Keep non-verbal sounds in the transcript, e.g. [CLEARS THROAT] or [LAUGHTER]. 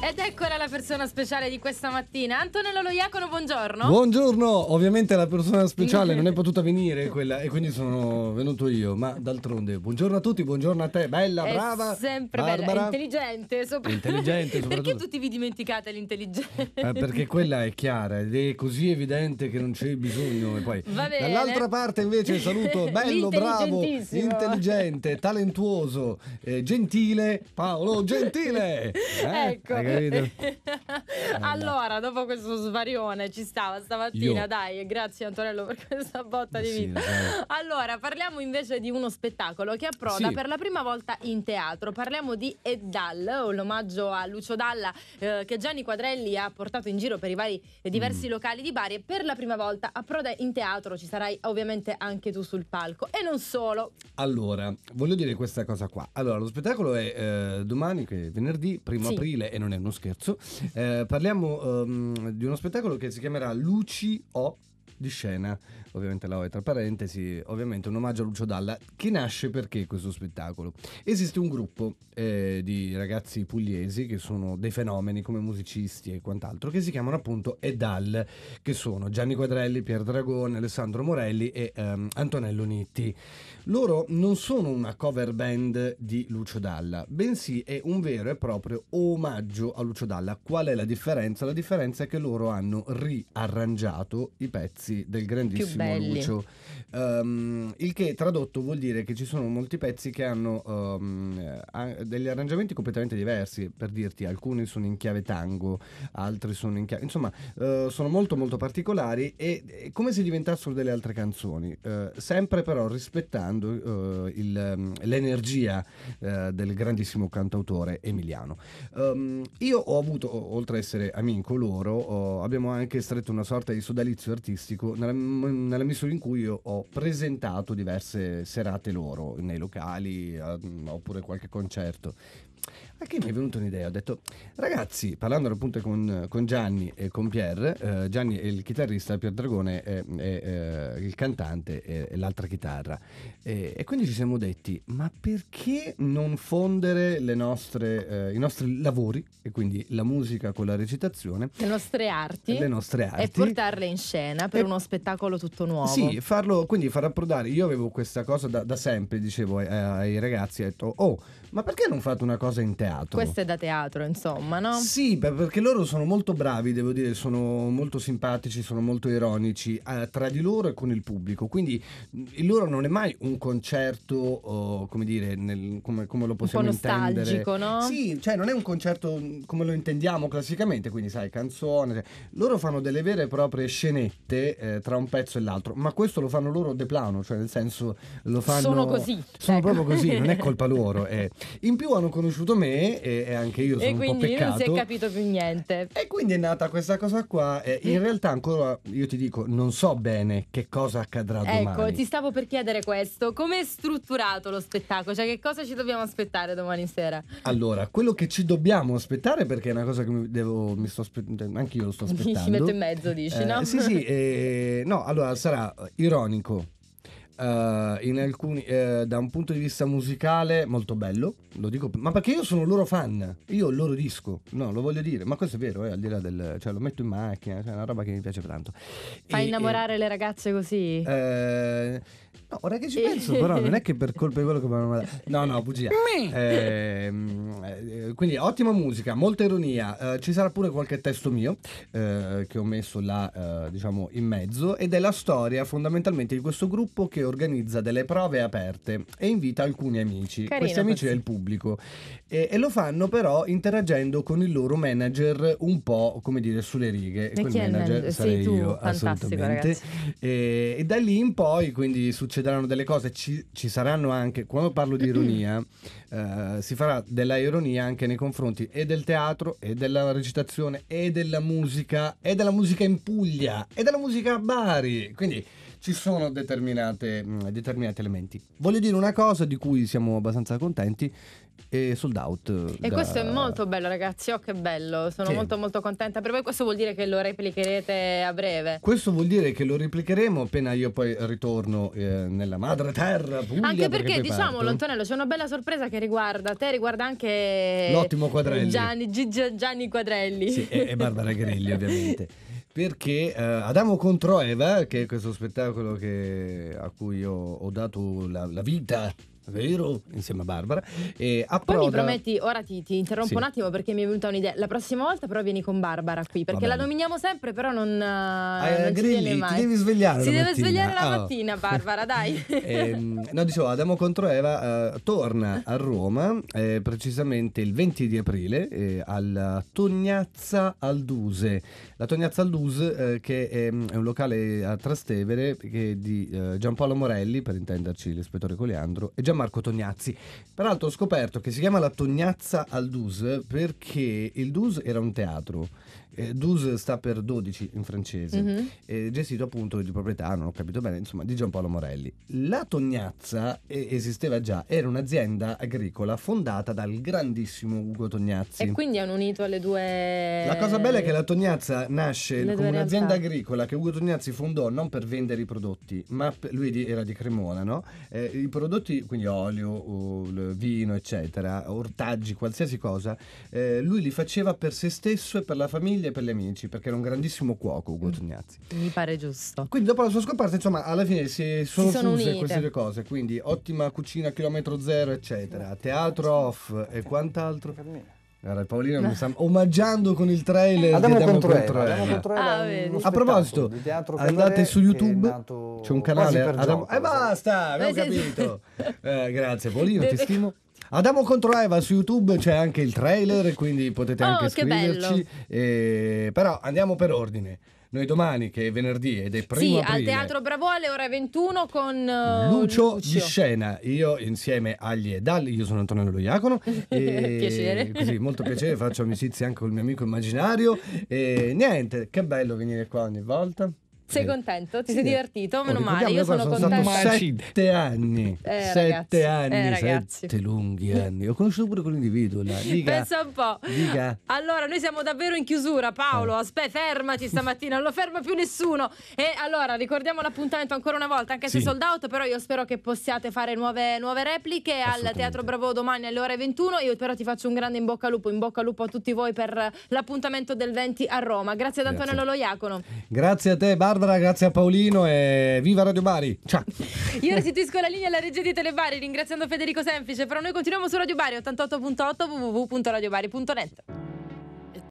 Ed eccola la persona speciale di questa mattina, Antonello Loiacono, buongiorno. Buongiorno, ovviamente la persona speciale non è [LAUGHS] potuta venire quella e quindi sono venuto io, ma d'altronde buongiorno a tutti, buongiorno a te, bella, è brava. Sempre Barbara. bella, intelligente, [LAUGHS] soprattutto. intelligente soprattutto. Perché tutti vi dimenticate l'intelligenza? Eh, perché quella è chiara ed è così evidente che non c'è bisogno. E poi, dall'altra parte invece saluto [LAUGHS] bello, bravo, intelligente, talentuoso, eh, gentile, Paolo Gentile. Eh, ecco. Ragazzi, capito? [LAUGHS] Eh, allora, dopo questo svarione ci stava stamattina, Io. dai, grazie Antonello per [LAUGHS] questa botta di vita. Sì, allora, parliamo invece di uno spettacolo che approda sì. per la prima volta in teatro. Parliamo di Eddal, un omaggio a Lucio Dalla eh, che Gianni Quadrelli ha portato in giro per i vari e eh, diversi mm. locali di Bari e per la prima volta approda in teatro, ci sarai ovviamente anche tu sul palco e non solo. Allora, voglio dire questa cosa qua. Allora, lo spettacolo è eh, domani, che è venerdì, primo sì. aprile e non è è eh, uno scherzo. Eh, parliamo um, di uno spettacolo che si chiamerà Luci O di scena, ovviamente la ho tra parentesi, ovviamente un omaggio a Lucio Dalla. Chi nasce perché questo spettacolo? Esiste un gruppo eh, di ragazzi pugliesi che sono dei fenomeni come musicisti e quant'altro, che si chiamano appunto Edal, che sono Gianni Quadrelli, Pier Dragone, Alessandro Morelli e ehm, Antonello Nitti. Loro non sono una cover band di Lucio Dalla, bensì è un vero e proprio omaggio a Lucio Dalla. Qual è la differenza? La differenza è che loro hanno riarrangiato i pezzi pezzi del grandissimo Lucio Um, il che tradotto vuol dire che ci sono molti pezzi che hanno um, degli arrangiamenti completamente diversi, per dirti, alcuni sono in chiave tango, altri sono in chiave... Insomma, uh, sono molto molto particolari e, e, come se diventassero delle altre canzoni, uh, sempre però rispettando uh, il, um, l'energia del grandissimo cantautore Emiliano. Ehm, io ho avuto, oltre ad essere amico loro, abbiamo anche stretto una sorta di sodalizio artistico nella, nella misura in cui io ho presentato diverse serate loro nei locali eh, oppure qualche concerto perché mi è venuta un'idea? Ho detto, ragazzi, parlando appunto con, con Gianni e con Pierre, eh, Gianni è il chitarrista, Pier Dragone è, è, è eh, il cantante e l'altra chitarra. E, e, quindi ci siamo detti, ma perché non fondere nostre, eh, i nostri lavori, e quindi la musica con la recitazione, le nostre arti, le nostre arti e portarle in scena per e, uno spettacolo tutto nuovo? Sì, farlo, quindi far approdare. Io avevo questa cosa da, da sempre, dicevo ai, eh, ai ragazzi, ho detto, oh, ma perché non fate una cosa? cose in teatro. Queste da teatro, insomma, no? Sì, perché loro sono molto bravi, devo dire, sono molto simpatici, sono molto ironici eh, tra di loro e con il pubblico. Quindi il loro non è mai un concerto, oh, come dire, nel, come, come, lo possiamo un po nostalgico, no? Sì, cioè non è un concerto come lo intendiamo classicamente, quindi sai, canzone. Cioè, loro fanno delle vere e proprie scenette eh, tra un pezzo e l'altro, ma questo lo fanno loro de plano, cioè nel senso lo fanno... Sono così. Sono ecco. proprio così, non è [LAUGHS] colpa loro. Eh. In più hanno conosciuto secondo me, e, anche io sono e un po' peccato. non si è capito più niente. E quindi è nata questa cosa qua. in realtà ancora, io ti dico, non so bene che cosa accadrà ecco, domani. Ecco, ti stavo per chiedere questo. Come è strutturato lo spettacolo? Cioè che cosa ci dobbiamo aspettare domani sera? Allora, quello che ci dobbiamo aspettare, perché è una cosa che mi, devo, mi sto aspettando, anche io lo sto aspettando. ci metto in mezzo, dici, eh, no? Sì, sì. [LAUGHS] Eh, no, allora sarà ironico eh, alcuni, eh, da un punto di vista musicale molto bello, lo dico, ma perché io sono loro fan, io ho il loro disco, no, lo voglio dire, ma questo è vero, eh, al di là del, cioè lo metto in macchina, cioè, è una roba che mi piace tanto. Fai e, innamorare e, le ragazze così? Eh, ora che ci penso, però non è che per [LAUGHS] colpa di quello che mi hanno mandato. No, no, bugia. Ehm, eh, quindi ottima musica, molta ironia. Eh, ci sarà pure qualche testo mio eh, che ho messo là, eh, diciamo, in mezzo. Ed è la storia fondamentalmente di questo gruppo che organizza delle prove aperte e invita alcuni amici. Carino, Questi amici così. del pubblico. E, e, lo fanno però interagendo con il loro manager un po', come dire, sulle righe. E quel manager, sarei tu, io, assolutamente. E, e da lì in poi, quindi succede succederanno delle cose, ci, ci saranno anche, quando parlo di ironia, [CLEARS THROAT] eh, si farà della ironia anche nei confronti e del teatro, e della recitazione, e della musica, e della musica in Puglia, e della musica a Bari. Quindi ci sono mm, determinati elementi. Voglio dire una cosa di cui siamo abbastanza contenti. E sold out. Eh, e da... questo è molto bello, ragazzi. Oh, che bello! Sono sì. molto molto contenta per voi. Questo vuol dire che lo replicherete a breve. Questo vuol dire che lo replicheremo appena io poi ritorno eh, nella madre terra. Puglia, anche perché, perché diciamo, Antonello, c'è una bella sorpresa che riguarda te, riguarda anche l'ottimo Quadrelli. Gianni, Gigi, Gianni Quadrelli. Sì, e, e Barbara Grelli, ovviamente. [LAUGHS] perché eh, Adamo contro Eva, che è questo spettacolo che, a cui io ho dato la, la vita vero? Insieme a Barbara. E approda... Poi mi prometti, ora ti, ti interrompo sì. un attimo perché mi è venuta un'idea. La prossima volta però vieni con Barbara qui, perché la nominiamo sempre, però non, eh, ah, non eh, Grilli, ci viene mai. Ti devi svegliare. Si deve mattina. svegliare la oh. mattina, Barbara, dai. [LAUGHS] e, ehm, no, dicevo, Adamo contro Eva eh, torna a Roma, eh, precisamente il 20 di aprile, eh, alla Tognazza Alduse. La Tognazza Alduse, eh, che è, mm, è, un locale a Trastevere di Giampaolo Morelli, per intenderci l'ispettore Coleandro, e Gian Marco Tognazzi. Peraltro ho scoperto che si chiama la Tognazza al Duse perché il Duse era un teatro eh, Douze sta per 12 in francese, mm-hmm. eh, gestito appunto di proprietà, non ho capito bene, insomma, di Giampaolo Morelli. La Tognazza eh, esisteva già, era un'azienda agricola fondata dal grandissimo Ugo Tognazzi. E quindi hanno unito le due... La cosa bella è che la Tognazza nasce le come un'azienda agricola che Ugo Tognazzi fondò non per vendere i prodotti, ma per, lui era di Cremona, no? Eh, I prodotti, quindi olio, vino, eccetera, ortaggi, qualsiasi cosa, eh, lui li faceva per se stesso e per la famiglia famiglia e per gli amici, perché era un grandissimo cuoco Ugo Tognazzi. Mi pare giusto. Quindi dopo la sua scomparsa, insomma, alla fine si sono, si sono fuse unite. queste due cose, quindi ottima cucina chilometro zero, eccetera, teatro off e quant'altro. Guarda, Paolino mi sta omaggiando con il trailer Adamo di Adamo Contrella. Contrella. Ah, a proposito, andate su YouTube, c'è un canale Adamo... E eh, basta, abbiamo capito. [LAUGHS] Eh, grazie Paolino, ti stimo. Adamo contro Eva su YouTube c'è anche il trailer, quindi potete oh, anche scriverci. Eh, però andiamo per ordine noi domani che è venerdì ed è primo sì, aprile, al Teatro Bravo alle ore 21 con uh, eh, Lucio, Lucio di scena io insieme agli Edal io sono Antonello Loiacono. [LAUGHS] e piacere così, molto piacere faccio amicizia anche col mio amico immaginario e niente che bello venire qua ogni volta sei eh. contento? Ti sei divertito? Meno male, io sono, sono contento. Sono sette anni, eh, sette ragazzi, anni, eh, sette lunghi anni. Ho conosciuto pure quell'individuo là. Dica, Pensa un po'. Dica. Allora, noi siamo davvero in chiusura, Paolo. Eh. Aspetta, fermaci stamattina, non lo ferma più nessuno. E allora, ricordiamo l'appuntamento ancora una volta, anche se sold out, però io spero che possiate fare nuove, nuove repliche al Teatro Bravo domani alle ore 21. Io però ti faccio un grande in bocca al lupo, in bocca al lupo a tutti voi per l'appuntamento del 20 a Roma. Grazie ad Antonello Grazie. Loiacono. Grazie a te, Barbara. Barbara, grazie a Paolino e viva Radio Bari. Ciao. Io restituisco la linea alla regia di Telebari ringraziando Federico Semplice, però noi continuiamo su Radio Bari 88.8 www.radiobari.net.